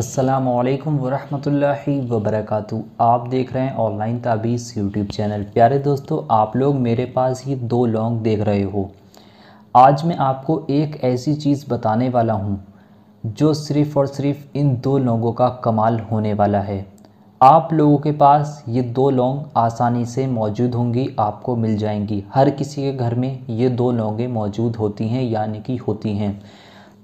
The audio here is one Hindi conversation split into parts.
असलकम वरहमतुल्लाहि वबरकू आप देख रहे हैं ऑनलाइन ताबीज़ यूट्यूब चैनल प्यारे दोस्तों आप लोग मेरे पास ये दो लॉन्ग देख रहे हो आज मैं आपको एक ऐसी चीज़ बताने वाला हूँ जो सिर्फ़ और सिर्फ इन दो लॉन्गों का कमाल होने वाला है आप लोगों के पास ये दो लॉन्ग आसानी से मौजूद होंगी आपको मिल जाएंगी हर किसी के घर में ये दो लॉन्गें मौजूद होती हैं यानी कि होती हैं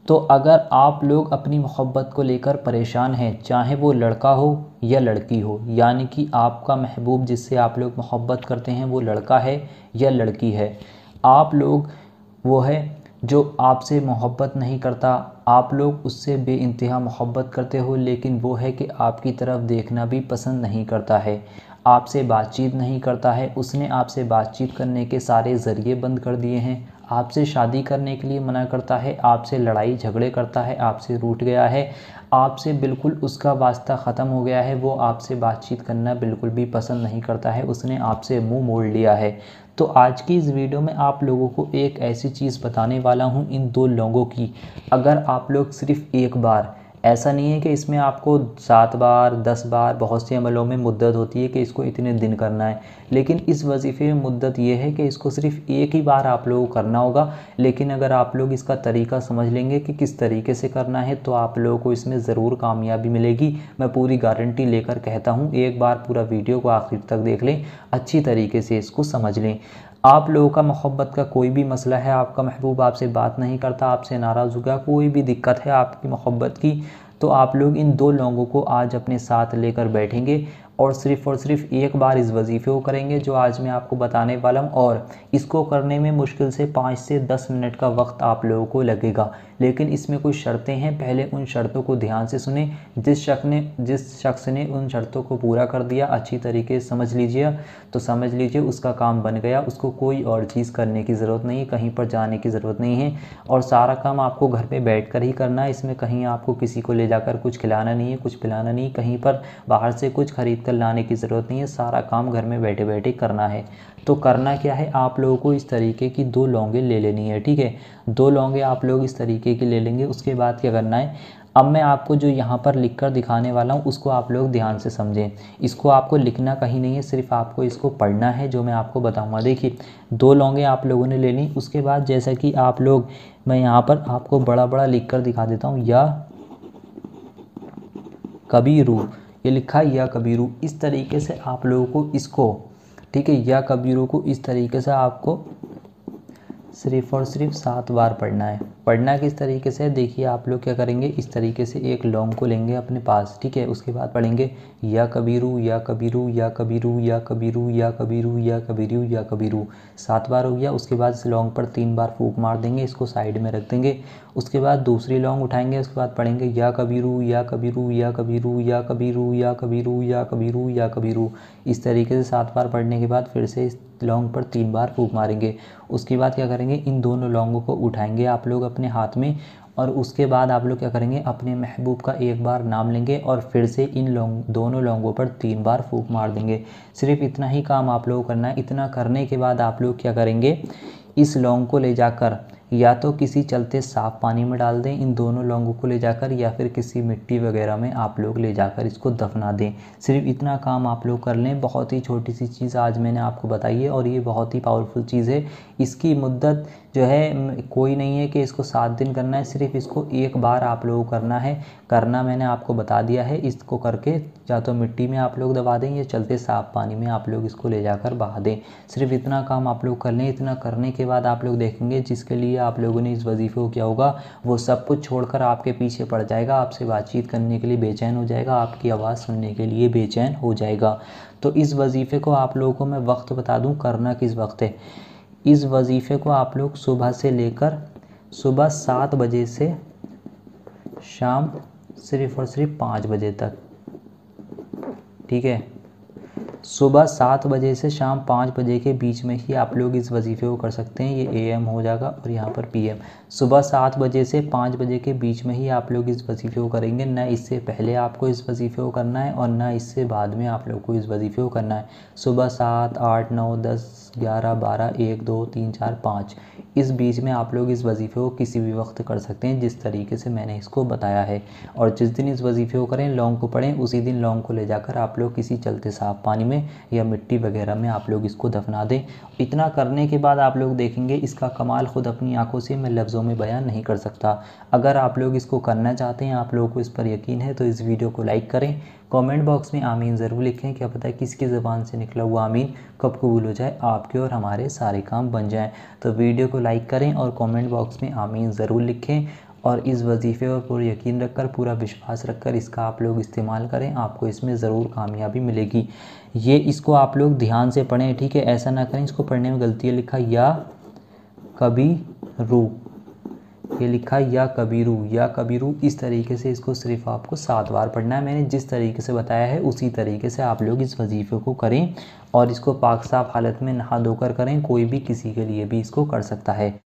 तो अगर आप लोग अपनी मोहब्बत को लेकर परेशान हैं चाहे वो लड़का हो या लड़की हो यानी कि आपका महबूब जिससे आप लोग मोहब्बत करते हैं वो लड़का है या लड़की है आप लोग वो है जो आपसे मोहब्बत नहीं करता आप लोग उससे बे इंतहा मोहब्बत करते हो लेकिन वो है कि आपकी तरफ़ देखना भी पसंद नहीं करता है आपसे बातचीत नहीं करता है उसने आपसे बातचीत करने के सारे ज़रिए बंद कर दिए हैं आपसे शादी करने के लिए मना करता है आपसे लड़ाई झगड़े करता है आपसे रूठ गया है आपसे बिल्कुल उसका वास्ता ख़त्म हो गया है वो आपसे बातचीत करना बिल्कुल भी पसंद नहीं करता है उसने आपसे मुंह मोड़ लिया है तो आज की इस वीडियो में आप लोगों को एक ऐसी चीज़ बताने वाला हूँ इन दो लोगों की अगर आप लोग सिर्फ़ एक बार ऐसा नहीं है कि इसमें आपको सात बार दस बार बहुत से अमलों में मुद्दत होती है कि इसको इतने दिन करना है लेकिन इस वजीफ़े में मुद्दत यह है कि इसको सिर्फ़ एक ही बार आप लोगों को करना होगा लेकिन अगर आप लोग इसका तरीका समझ लेंगे कि किस तरीके से करना है तो आप लोगों को इसमें ज़रूर कामयाबी मिलेगी मैं पूरी गारंटी लेकर कहता हूँ एक बार पूरा वीडियो को आखिर तक देख लें अच्छी तरीके से इसको समझ लें आप लोगों का मोहब्बत का कोई भी मसला है आपका महबूब आपसे बात नहीं करता आपसे नाराज़ हो गया कोई भी दिक्कत है आपकी मोहब्बत की तो आप लोग इन दो लोगों को आज अपने साथ लेकर बैठेंगे और सिर्फ और सिर्फ एक बार इस वजीफ़े को करेंगे जो आज मैं आपको बताने वाला हूँ और इसको करने में मुश्किल से पाँच से दस मिनट का वक्त आप लोगों को लगेगा लेकिन इसमें कुछ शर्तें हैं पहले उन शर्तों को ध्यान से सुने जिस शख्स ने जिस शख्स ने उन शर्तों को पूरा कर दिया अच्छी तरीके से समझ लीजिए तो समझ लीजिए उसका काम बन गया उसको कोई और चीज़ करने की ज़रूरत नहीं कहीं पर जाने की ज़रूरत नहीं है और सारा काम आपको घर पर बैठ ही करना है इसमें कहीं आपको किसी को ले जाकर कुछ खिलाना नहीं है कुछ पिलाना नहीं कहीं पर बाहर से कुछ खरीद निकल लाने की ज़रूरत नहीं है सारा काम घर में बैठे बैठे करना है तो करना क्या है आप लोगों को इस तरीके की दो लौंगे ले लेनी है ठीक है दो लौंगे आप लोग इस तरीके की ले लेंगे उसके बाद क्या करना है अब मैं आपको जो यहाँ पर लिख कर दिखाने वाला हूँ उसको आप लोग ध्यान से समझें इसको आपको लिखना कहीं नहीं है सिर्फ आपको इसको पढ़ना है जो मैं आपको बताऊँगा देखिए दो लौंगे आप लोगों ने ले ली उसके बाद जैसा कि आप लोग मैं यहाँ पर आपको बड़ा बड़ा लिख कर दिखा देता हूँ या कबीरू ये लिखा है या कबीरू इस तरीके से आप लोगों को इसको ठीक है या कबीरू को इस तरीके से आपको सिर्फ और सिर्फ सात बार पढ़ना है पढ़ना किस तरीके से देखिए आप लोग क्या करेंगे इस तरीके से एक लॉन्ग को लेंगे अपने पास ठीक है उसके बाद पढ़ेंगे या कबीरू या कबीरू या कबीरू या कबीरू या कबीरू या कबीरू या कबीरू सात बार हो गया उसके बाद इस लॉन्ग पर तीन बार फूक मार देंगे इसको साइड में रख देंगे उसके बाद दूसरी लॉन्ग उठाएंगे उसके बाद पढ़ेंगे या कबीरू या कबीरू या कबीरू या कबीरू या कबीरू या कबीरू या कबीरू इस तरीके से सात बार पढ़ने के बाद फिर से लौंग पर तीन बार फूक मारेंगे उसके बाद क्या करेंगे इन दोनों लौंगों को उठाएंगे आप लोग अपने हाथ में और उसके बाद आप लोग क्या करेंगे अपने महबूब का एक बार नाम लेंगे और फिर से इन लौंग दोनों लौंगों पर तीन बार फूक मार देंगे सिर्फ इतना ही काम आप लोगों को करना है इतना करने के बाद आप लोग क्या करेंगे इस लौंग को ले जाकर या तो किसी चलते साफ पानी में डाल दें इन दोनों लौंगों को ले जाकर या फिर किसी मिट्टी वगैरह में आप लोग ले जाकर इसको दफना दें सिर्फ इतना काम आप लोग कर लें बहुत ही छोटी सी चीज़ आज मैंने आपको बताई है और ये बहुत ही पावरफुल चीज़ है इसकी मुद्दत जो है कोई नहीं है कि इसको सात दिन करना है सिर्फ इसको एक बार आप लोगों को करना है करना मैंने आपको बता दिया है इसको करके या तो मिट्टी में आप लोग दबा दें या चलते साफ पानी में आप लोग इसको ले जाकर बहा दें सिर्फ इतना काम आप लोग कर लें इतना करने के बाद आप लोग देखेंगे जिसके लिए या आप लोगों ने इस वजीफ़े को क्या होगा वो सब कुछ छोड़कर आपके पीछे पड़ जाएगा आपसे बातचीत करने के लिए बेचैन हो जाएगा आपकी आवाज़ सुनने के लिए बेचैन हो जाएगा तो इस वजीफ़े को आप लोगों को मैं वक्त बता दूँ करना किस वक्त है इस वजीफ़े को आप लोग सुबह से लेकर सुबह सात बजे से शाम सिर्फ और सिर्फ पाँच बजे तक ठीक है सुबह सात बजे से शाम पाँच बजे के बीच में ही आप लोग इस वजीफ़े को कर सकते हैं ये एएम हो जाएगा और यहाँ पर पीएम सुबह सात बजे से पाँच बजे के बीच में ही आप लोग इस वजीफ़े को करेंगे ना इससे पहले आपको इस वजीफ़े को करना है और ना इससे बाद में आप लोग को इस वजीफ़े को करना है सुबह सात आठ नौ दस ग्यारह बारह एक दो तीन चार पाँच इस बीच में आप लोग इस वजीफ़े को किसी भी वक्त कर सकते हैं जिस तरीके से मैंने इसको बताया है और जिस दिन इस वजीफ़े को करें लौंग को पढ़ें उसी दिन लौंग को ले जाकर आप लोग किसी चलते साफ पानी में में या मिट्टी वगैरह में आप लोग इसको दफना दें इतना करने के बाद आप लोग देखेंगे इसका कमाल ख़ुद अपनी आंखों से मैं लफ्ज़ों में बयान नहीं कर सकता अगर आप लोग इसको करना चाहते हैं आप लोगों को इस पर यकीन है तो इस वीडियो को लाइक करें कमेंट बॉक्स में आमीन ज़रूर लिखें क्या पता है किसकी ज़बान से निकला हुआ आमीन कब कबूल हो जाए आपके और हमारे सारे काम बन जाएँ तो वीडियो को लाइक करें और कमेंट बॉक्स में आमीन ज़रूर लिखें और इस वजीफ़े पर पूरा यकीन रखकर पूरा विश्वास रखकर इसका आप लोग इस्तेमाल करें आपको इसमें ज़रूर कामयाबी मिलेगी ये इसको आप लोग ध्यान से पढ़ें ठीक है ऐसा ना करें इसको पढ़ने में गलती है लिखा या कभी रू ये लिखा या कबीरू या कबीरू इस तरीके से इसको सिर्फ आपको सात बार पढ़ना है मैंने जिस तरीके से बताया है उसी तरीके से आप लोग इस वजीफ़े को करें और इसको पाक साफ हालत में नहा धोकर करें कोई भी किसी के लिए भी इसको कर सकता है